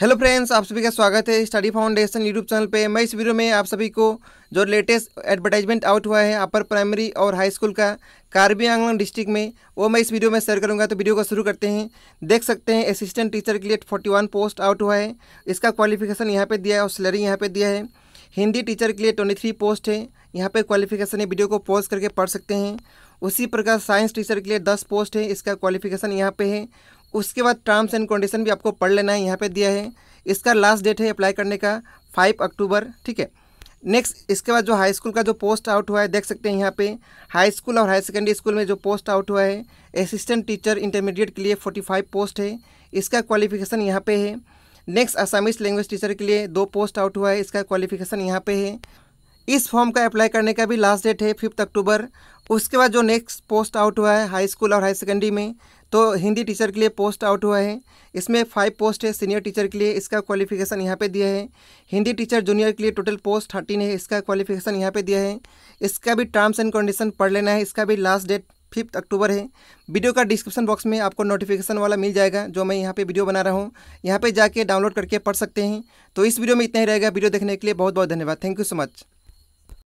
hello friends आप सभी का स्वागत है स्टडी फाउंडेशन यूट्यूब चैनल पे मैं इस वीडियो में आप सभी को जो लेटेस्ट एडवर्टाइजमेंट आउट हुआ है अपर प्राइमरी और हाई स्कूल का कार्बी आंगलोंग डिस्ट्रिक्ट में वो मैं इस वीडियो में शेयर करूंगा तो वीडियो को शुरू करते हैं देख सकते हैं असिस्टेंट टीचर के लिए फोर्टी पोस्ट आउट हुआ है इसका क्वालिफिकेशन यहाँ पर दिया है और सैलरी यहाँ पर दिया है हिंदी टीचर के लिए ट्वेंटी पोस्ट है यहाँ पर क्वालिफिकेशन है वीडियो को पॉज करके पढ़ सकते हैं उसी प्रकार साइंस टीचर के लिए दस पोस्ट है इसका क्वालिफिकेशन यहाँ पे है उसके बाद टर्म्स एंड कंडीशन भी आपको पढ़ लेना है यहाँ पे दिया है इसका लास्ट डेट है अप्लाई करने का फाइव अक्टूबर ठीक है नेक्स्ट इसके बाद जो हाई स्कूल का जो पोस्ट आउट हुआ है देख सकते हैं यहाँ पे हाई स्कूल और हाई सेकेंडरी स्कूल में जो पोस्ट आउट हुआ है असिस्टेंट टीचर इंटरमीडिएट के लिए फोर्टी फाइव पोस्ट है इसका क्वालिफिकेशन यहाँ पे है नेक्स्ट असामिस लैंग्वेज टीचर के लिए दो पोस्ट आउट हुआ है इसका क्वालिफिकेशन यहाँ पे है इस फॉर्म का अप्लाई करने का भी लास्ट डेट है फिफ्थ अक्टूबर उसके बाद जो नेक्स्ट पोस्ट आउट हुआ है हाई स्कूल और हाई सेकेंडरी में तो हिंदी टीचर के लिए पोस्ट आउट हुआ है इसमें फाइव पोस्ट है सीनियर टीचर के लिए इसका क्वालिफिकेशन यहाँ पे दिया है हिंदी टीचर जूनियर के लिए टोटल पोस्ट थर्टीन है इसका क्वालिफिकेशन यहाँ पे दिया है इसका भी टर्म्स एंड कंडीशन पढ़ लेना है इसका भी लास्ट डेट फिफ्थ अक्टूबर है वीडियो का डिस्क्रिप्शन बॉक्स में आपको नोटिफिकेशन वाला मिल जाएगा जो मैं यहाँ पे वीडियो बना रहा हूँ यहाँ पर जाके डाउनलोड करके पढ़ सकते हैं तो इस वीडियो में इतना ही रहेगा वीडियो देखने के लिए बहुत बहुत धन्यवाद थैंक यू सो मच